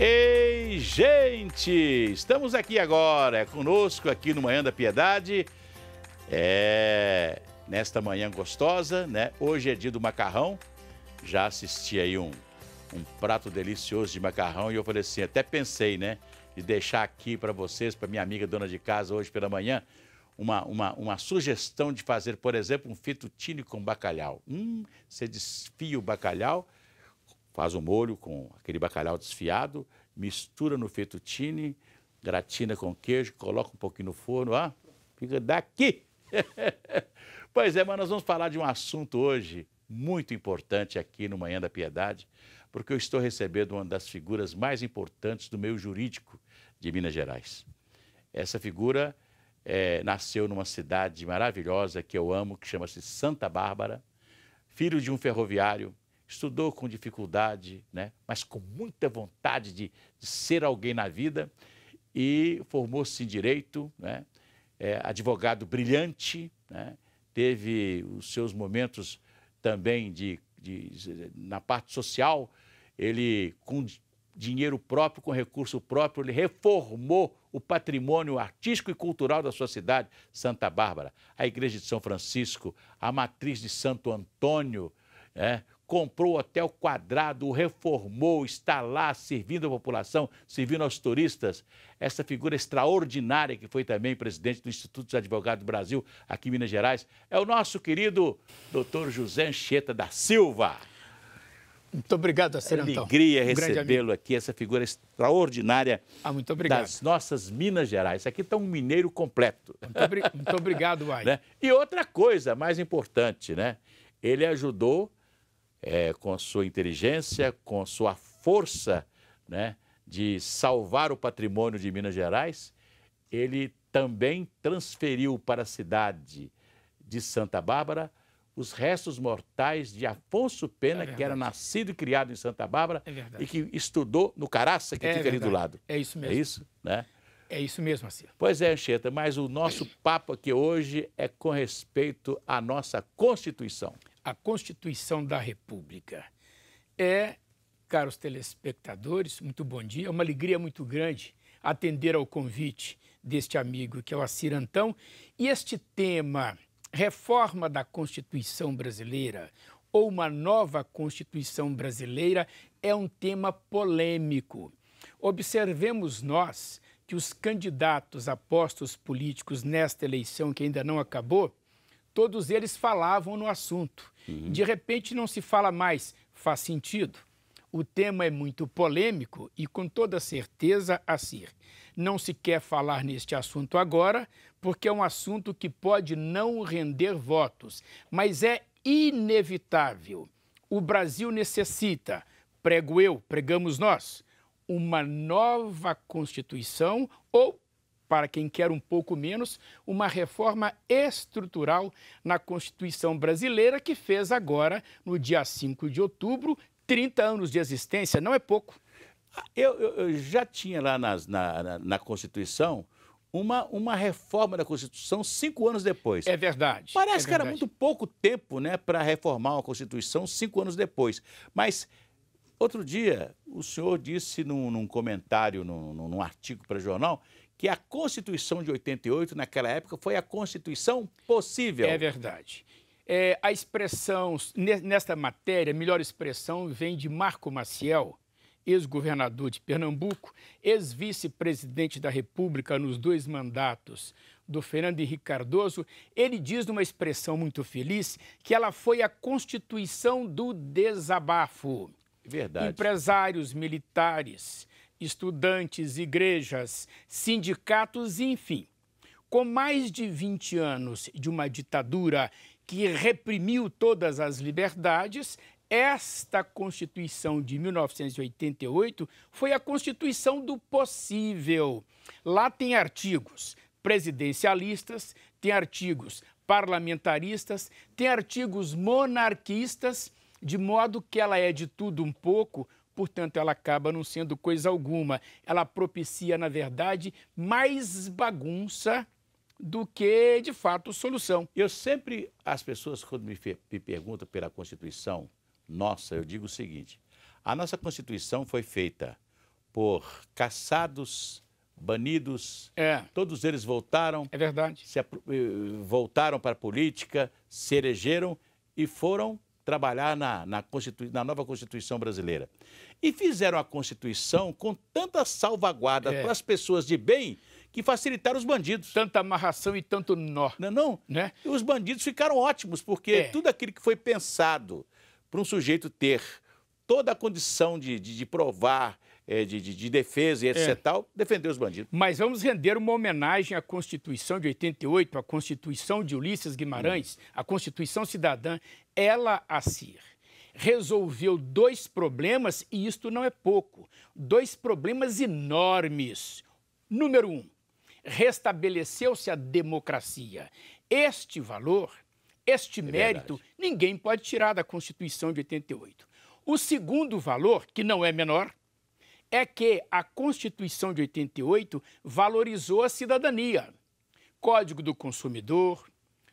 Ei, gente! Estamos aqui agora, é conosco aqui no Manhã da Piedade. É, nesta manhã gostosa, né? Hoje é dia do macarrão. Já assisti aí um, um prato delicioso de macarrão e eu falei assim, até pensei, né? De deixar aqui para vocês, para minha amiga dona de casa hoje pela manhã, uma, uma, uma sugestão de fazer, por exemplo, um fettuccine com bacalhau. Hum, você desfia o bacalhau, faz o um molho com aquele bacalhau desfiado, mistura no fettuccine, gratina com queijo, coloca um pouquinho no forno, ah, fica daqui. pois é, mas nós vamos falar de um assunto hoje muito importante aqui no Manhã da Piedade, porque eu estou recebendo uma das figuras mais importantes do meio jurídico de Minas Gerais. Essa figura é, nasceu numa cidade maravilhosa que eu amo, que chama-se Santa Bárbara, filho de um ferroviário, estudou com dificuldade, né? mas com muita vontade de, de ser alguém na vida e formou-se em direito, né? É, advogado brilhante, né? teve os seus momentos também de, de, na parte social, ele com dinheiro próprio, com recurso próprio, ele reformou o patrimônio artístico e cultural da sua cidade, Santa Bárbara, a igreja de São Francisco, a matriz de Santo Antônio, né? comprou o hotel quadrado, reformou, está lá servindo a população, servindo aos turistas. Essa figura extraordinária que foi também presidente do Instituto dos Advogados do Brasil, aqui em Minas Gerais, é o nosso querido doutor José Anchieta da Silva. Muito obrigado, Assir Alegria recebê-lo aqui, essa figura extraordinária ah, muito obrigado. das nossas Minas Gerais. Aqui está um mineiro completo. Muito, obri... muito obrigado, Uai. né? E outra coisa mais importante, né? Ele ajudou é, com sua inteligência, com sua força né, de salvar o patrimônio de Minas Gerais, ele também transferiu para a cidade de Santa Bárbara os restos mortais de Afonso Pena, é que era nascido e criado em Santa Bárbara é e que estudou no Caraça, que é fica verdade. ali do lado. É isso é mesmo. É isso, né? É isso mesmo, assim. Pois é, Anchieta, mas o nosso papo aqui hoje é com respeito à nossa Constituição a Constituição da República. É, caros telespectadores, muito bom dia, é uma alegria muito grande atender ao convite deste amigo que é o Assir Antão e este tema, reforma da Constituição brasileira ou uma nova Constituição brasileira, é um tema polêmico. Observemos nós que os candidatos a postos políticos nesta eleição que ainda não acabou, todos eles falavam no assunto. Uhum. De repente não se fala mais, faz sentido. O tema é muito polêmico e, com toda certeza, Assir, não se quer falar neste assunto agora, porque é um assunto que pode não render votos, mas é inevitável. O Brasil necessita, prego eu, pregamos nós, uma nova Constituição ou para quem quer um pouco menos, uma reforma estrutural na Constituição brasileira que fez agora, no dia 5 de outubro, 30 anos de existência, não é pouco. Eu, eu, eu já tinha lá nas, na, na, na, Constituição uma, uma reforma da Constituição cinco anos depois. É verdade. Parece é que era muito pouco tempo né, para reformar a Constituição cinco anos depois. Mas Outro dia, o senhor disse num, num comentário, num, num, artigo para jornal, que a Constituição de 88, naquela época, foi a Constituição possível. É verdade. É, a expressão, nesta matéria, a melhor expressão vem de Marco Maciel, ex-governador de Pernambuco, ex-vice-presidente da República nos dois mandatos do Fernando Henrique Cardoso, ele diz numa expressão muito feliz que ela foi a constituição do desabafo. Verdade. Empresários, militares, estudantes, igrejas, sindicatos, enfim. Com mais de 20 anos de uma ditadura que reprimiu todas as liberdades, esta Constituição de 1988 foi a Constituição do possível. Lá tem artigos presidencialistas, tem artigos parlamentaristas, tem artigos monarquistas, de modo que ela é de tudo um pouco, portanto, ela acaba não sendo coisa alguma. Ela propicia, na verdade, mais bagunça do que, de fato, solução. Eu sempre, as pessoas, quando me, me perguntam pela Constituição, nossa, eu digo o seguinte: a nossa Constituição foi feita por caçados, banidos, é. todos eles voltaram. É verdade. Se, eh, voltaram para a política, se elegeram e foram trabalhar na, na, Constitui na nova Constituição brasileira. E fizeram a Constituição com tanta salvaguarda é. para as pessoas de bem que facilitaram os bandidos. Tanta amarração e tanto nó. Não, é não? Né? E os bandidos ficaram ótimos, porque é. tudo aquilo que foi pensado para um sujeito ter, toda a condição de, de, de provar é, de, de, de, defesa e é. etc. É. Tal, defender os bandidos. Mas vamos render uma homenagem à Constituição de 88, à Constituição de Ulisses Guimarães, hum. à Constituição Cidadã. Ela, a CIR, resolveu dois problemas, e isto não é pouco, dois problemas enormes. Número um, restabeleceu-se a democracia. Este valor, este é mérito, verdade. ninguém pode tirar da Constituição de 88. O segundo valor, que não é menor, é que a Constituição de 88 valorizou a cidadania. Código do Consumidor,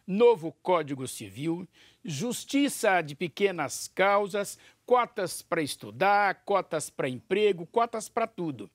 novo Código Civil, justiça de pequenas causas, cotas para estudar, cotas para emprego, cotas para tudo.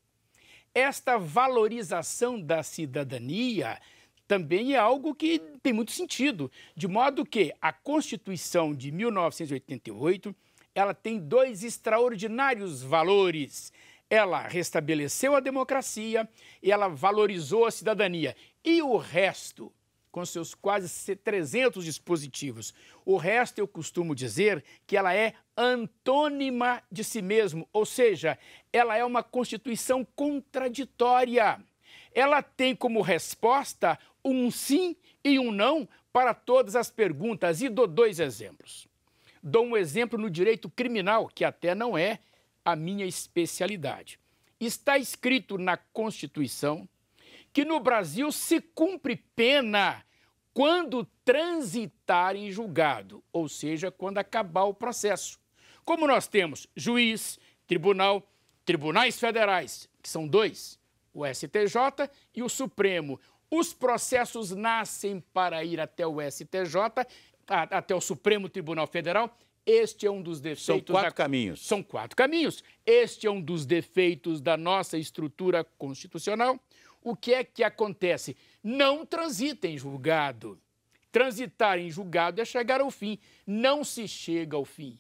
Esta valorização da cidadania também é algo que tem muito sentido, de modo que a Constituição de 1988 ela tem dois extraordinários valores ela restabeleceu a democracia e ela valorizou a cidadania. E o resto, com seus quase 300 dispositivos, o resto eu costumo dizer que ela é antônima de si mesmo, ou seja, ela é uma constituição contraditória. Ela tem como resposta um sim e um não para todas as perguntas e dou dois exemplos. Dou um exemplo no direito criminal, que até não é a minha especialidade. Está escrito na Constituição que no Brasil se cumpre pena quando transitar em julgado, ou seja, quando acabar o processo. Como nós temos juiz, tribunal, tribunais federais, que são dois, o STJ e o Supremo. Os processos nascem para ir até o STJ, até o Supremo Tribunal Federal este é um dos defeitos. São quatro da... caminhos. São quatro caminhos. Este é um dos defeitos da nossa estrutura constitucional. O que é que acontece? Não transita em julgado. Transitar em julgado é chegar ao fim. Não se chega ao fim.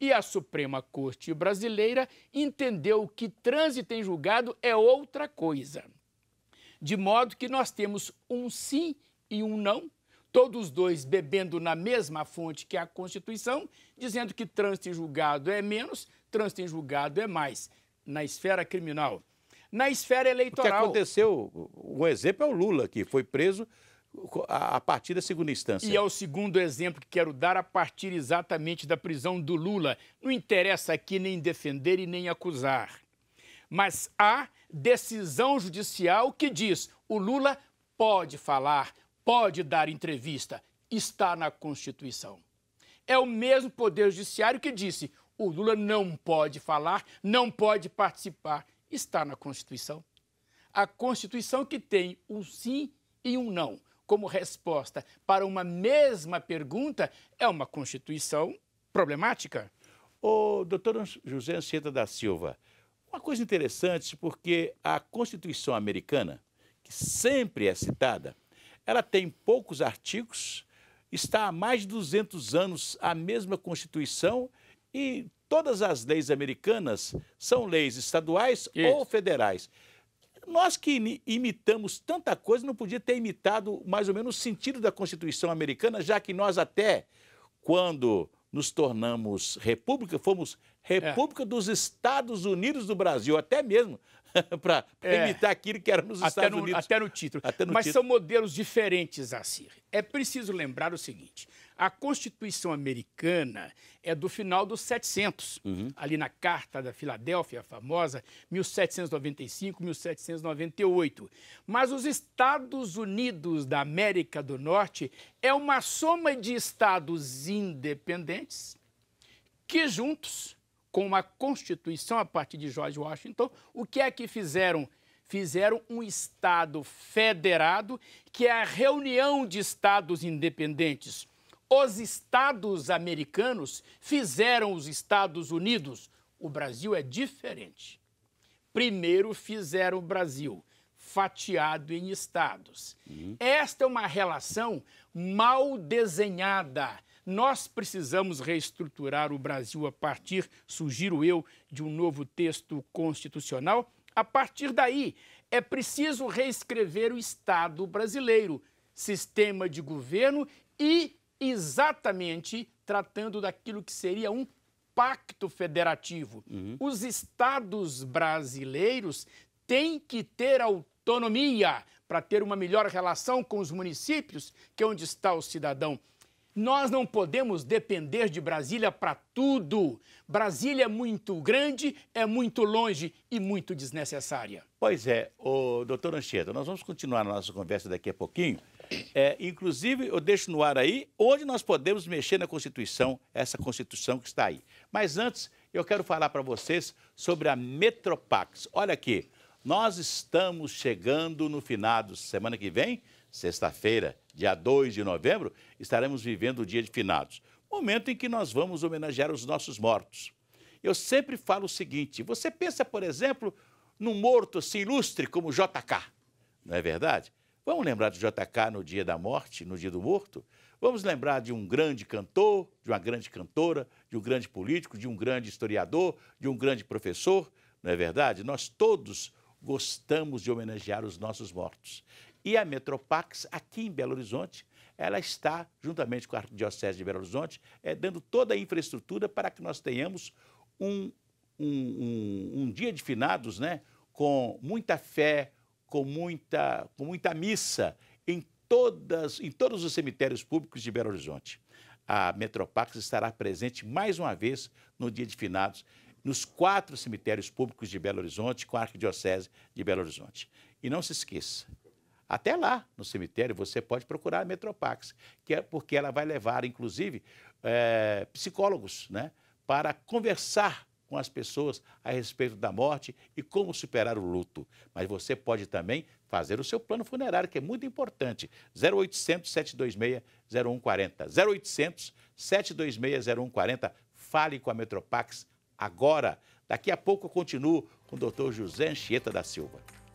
E a Suprema Corte brasileira entendeu que trânsito em julgado é outra coisa. De modo que nós temos um sim e um não todos dois bebendo na mesma fonte que a Constituição, dizendo que trânsito em julgado é menos, trânsito em julgado é mais, na esfera criminal. Na esfera eleitoral. O que aconteceu, um exemplo é o Lula, que foi preso a partir da segunda instância. E é o segundo exemplo que quero dar a partir exatamente da prisão do Lula. Não interessa aqui nem defender e nem acusar. Mas há decisão judicial que diz: o Lula pode falar, pode dar entrevista, está na Constituição. É o mesmo Poder Judiciário que disse: o Lula não pode falar, não pode participar, está na Constituição. A Constituição que tem um sim e um não como resposta para uma mesma pergunta é uma Constituição problemática. O doutor José Anchieta da Silva, uma coisa interessante, porque a Constituição americana, que sempre é citada, ela tem poucos artigos, está há mais de 200 anos a mesma Constituição e todas as leis americanas são leis estaduais Isso. ou federais. Nós que imitamos tanta coisa, não podia ter imitado mais ou menos o sentido da Constituição americana, já que nós até quando nos tornamos república, fomos é. República é. dos Estados Unidos do Brasil, até mesmo para é. imitar aquilo que era nos até Estados no, Unidos. Até no título. Até no Mas título. são modelos diferentes, Assir. É preciso lembrar o seguinte: a Constituição americana é do final dos 700, uhum. ali na Carta da Filadélfia, famosa, 1795, 1798. Mas os Estados Unidos da América do Norte é uma soma de estados independentes que juntos, com uma Constituição a partir de George Washington, o que é que fizeram? Fizeram um Estado federado, que é a reunião de estados independentes os estados americanos fizeram os Estados Unidos. O Brasil é diferente. Primeiro fizeram o Brasil fatiado em estados. Uhum. Esta é uma relação mal desenhada. Nós precisamos reestruturar o Brasil a partir, sugiro eu, de um novo texto constitucional. A partir daí, é preciso reescrever o Estado brasileiro, sistema de governo e exatamente tratando daquilo que seria um pacto federativo. Uhum. Os estados brasileiros têm que ter autonomia para ter uma melhor relação com os municípios, que é onde está o cidadão. Nós não podemos depender de Brasília para tudo. Brasília é muito grande, é muito longe e muito desnecessária. Pois é, o doutor Anchieta, nós vamos continuar a nossa conversa daqui a pouquinho. É, inclusive, eu deixo no ar aí onde nós podemos mexer na Constituição, essa Constituição que está aí. Mas antes, eu quero falar para vocês sobre a Metropax. Olha aqui, nós estamos chegando no finado semana que vem, sexta-feira, dia 2 de novembro, estaremos vivendo o dia de finados, momento em que nós vamos homenagear os nossos mortos. Eu sempre falo o seguinte: você pensa, por exemplo, num morto assim ilustre como JK, não é verdade? Vamos lembrar de JK no dia da morte, no dia do morto? Vamos lembrar de um grande cantor, de uma grande cantora, de um grande político, de um grande historiador, de um grande professor, não é verdade? Nós todos gostamos de homenagear os nossos mortos. E a Metropax, aqui em Belo Horizonte, ela está, juntamente com a Arquidiocese de Belo Horizonte, é, dando toda a infraestrutura para que nós tenhamos um, um, um, um dia de finados né, com muita fé, com muita, com muita missa em, todas, em todos os cemitérios públicos de Belo Horizonte. A Metropax estará presente mais uma vez no dia de finados nos quatro cemitérios públicos de Belo Horizonte, com a Arquidiocese de Belo Horizonte. E não se esqueça, até lá, no cemitério, você pode procurar a Metropax, que é porque ela vai levar, inclusive, é, psicólogos né, para conversar com as pessoas a respeito da morte e como superar o luto. Mas você pode também fazer o seu plano funerário, que é muito importante. 0800 726 0140. 0800 726 0140. Fale com a Metropax agora. Daqui a pouco eu continuo com o Dr. José Anchieta da Silva.